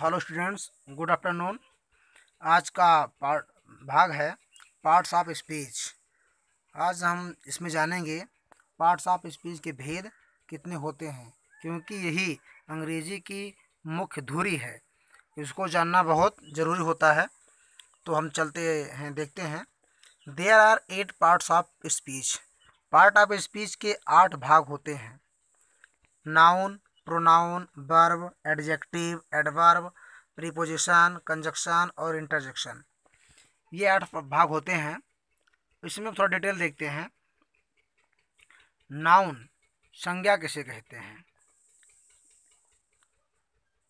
hello students good afternoon आज का part भाग है पार्ट्स ऑफ स्पीच आज हम इसमें जानेंगे पार्ट्स ऑफ स्पीच के भेद कितने होते हैं क्योंकि यही अंग्रेजी की मुख्य धुरी है इसको जानना बहुत ज़रूरी होता है तो हम चलते हैं देखते हैं there are eight parts of speech part of speech के आठ भाग होते हैं noun pronoun verb adjective adverb preposition conjunction और इंटरजेक्शन ये आठ भाग होते हैं इसमें थोड़ा डिटेल देखते हैं नाउन संज्ञा किसे कहते हैं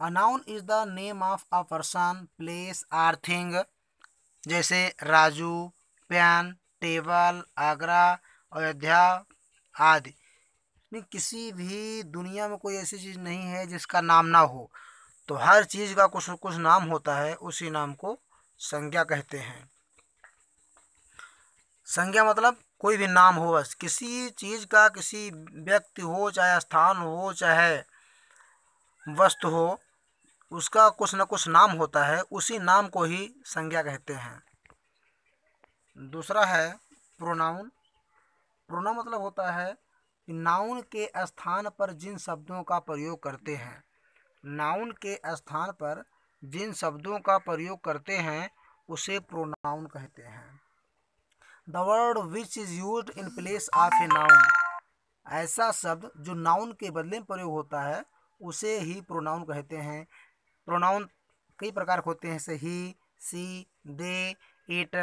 a noun is the name of a person place or thing जैसे राजू पैन टेबल आगरा अयोध्या आदि नहीं किसी भी दुनिया में कोई ऐसी चीज़ नहीं है जिसका नाम ना हो तो हर चीज़ का कुछ कुछ नाम होता है उसी नाम को संज्ञा कहते हैं संज्ञा मतलब कोई भी नाम हो बस किसी चीज़ का किसी व्यक्ति हो चाहे स्थान हो चाहे वस्तु हो उसका कुछ ना कुछ नाम होता है उसी नाम को ही संज्ञा कहते हैं दूसरा है प्रोनाउन प्रोनाउन मतलब होता है नाउन के स्थान पर जिन शब्दों का प्रयोग करते हैं नाउन के स्थान पर जिन शब्दों का प्रयोग करते हैं उसे प्रोनाउन कहते हैं the word which is use in place of a noun ऐसा शब्द जो नाउन के बदले में प्रयोग होता है उसे ही प्रोनाउन कहते हैं प्रोनाउन कई प्रकार के होते हैं जैसे ही सी दे इट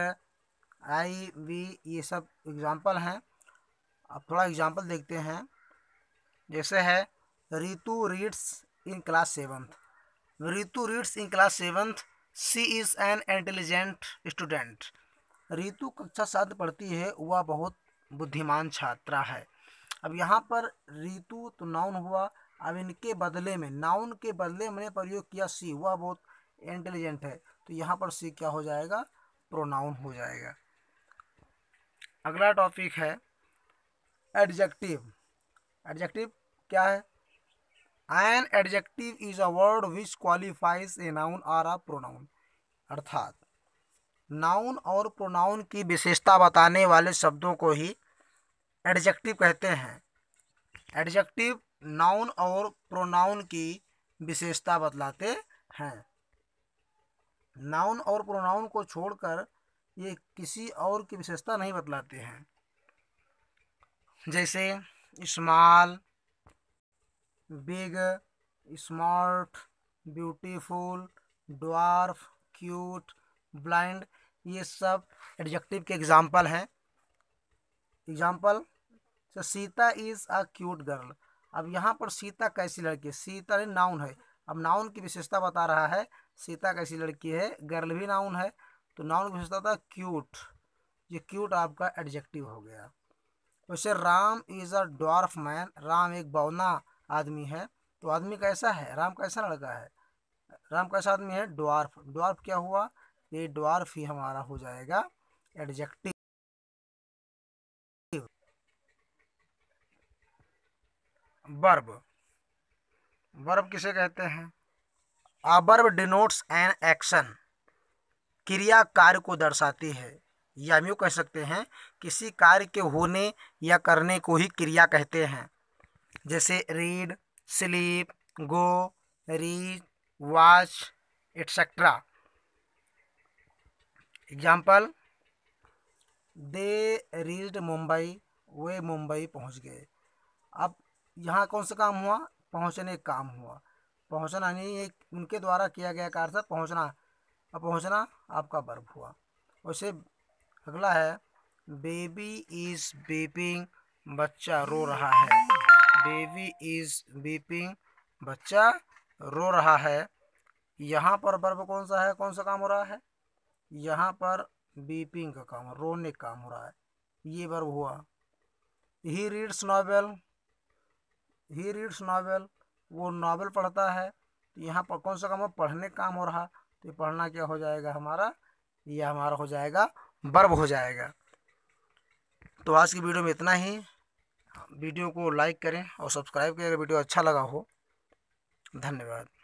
आई वी ये सब एग्जाम्पल हैं अब थोड़ा एग्जाम्पल देखते हैं जैसे है Ritu reads in class seventh Ritu reads in class seventh she is an intelligent student Ritu कक्षा सात पढ़ती है वह बहुत बुद्धिमान छात्रा है अब यहाँ पर रितु तो नाउन हुआ अब इनके बदले में नाउन के बदले मैंने प्रयोग किया सी वह बहुत इंटेलिजेंट है तो यहाँ पर सी क्या हो जाएगा प्रोनाउन हो जाएगा अगला टॉपिक है एडजेक्टिव एडजेक्टिव क्या है an adjective is a word which qualifies a noun or a pronoun अर्थात नाउन और प्रोनाउन की विशेषता बताने वाले शब्दों को ही एडजेक्टिव कहते हैं एडजेक्टिव नाउन और प्रोनाउन की विशेषता बतलाते हैं नाउन और प्रोनाउन को छोड़कर ये किसी और की विशेषता नहीं बतलाते हैं जैसे small big smart beautiful dwarf cute blind ये सब एडजेक्टिव के एग्जाम्पल हैं एग्जाम्पल तो Sita is a cute girl अब यहाँ पर सीता कैसी लड़की है सीता नाउन है अब नाउन की विशेषता बता रहा है सीता कैसी लड़की है गर्ल भी नाउन है तो नाउन की विशेषता था क्यूट ये क्यूट आपका एडजेक्टिव हो गया वैसे Ram is a dwarf man Ram एक बौना आदमी है तो आदमी कैसा है राम कैसा लड़का है राम कैसा आदमी है डॉर्फ डॉर्फ क्या हुआ ये डॉर्फ ही हमारा हो जाएगा एडजेक्टिव बर्ब बर्ब किसे कहते हैं अबर्ब डिनोट्स एन एक्शन क्रिया कार्य को दर्शाती है या हम यूँ कह सकते हैं किसी कार्य के होने या करने को ही क्रिया कहते हैं जैसे read sleep go read watch etcetera example they read Mumbai वे मुंबई पहुंच गए अब यहाँ कौन सा काम हुआ पहुँचने काम हुआ पहुँचना नहीं एक उनके द्वारा किया गया कार्य था पहुँचना अब पहुँचना आपका बर्फ हुआ उसे अगला है बेबी इज बीपिंग बच्चा रो रहा है बेबी इज बीपिंग बच्चा रो रहा है यहाँ पर बर्ब कौन सा है कौन सा काम हो रहा है यहाँ पर बीपिंग का काम रोने का काम हो रहा है ये बर्ब हुआ he reads novel he reads novel वो नावल पढ़ता है तो यहाँ पर कौन सा काम हो पढ़ने काम हो रहा तो पढ़ना क्या हो जाएगा हमारा ये हमारा हो जाएगा वर्ब हो जाएगा तो आज की वीडियो में इतना ही वीडियो को लाइक करें और सब्सक्राइब करें अगर वीडियो अच्छा लगा हो धन्यवाद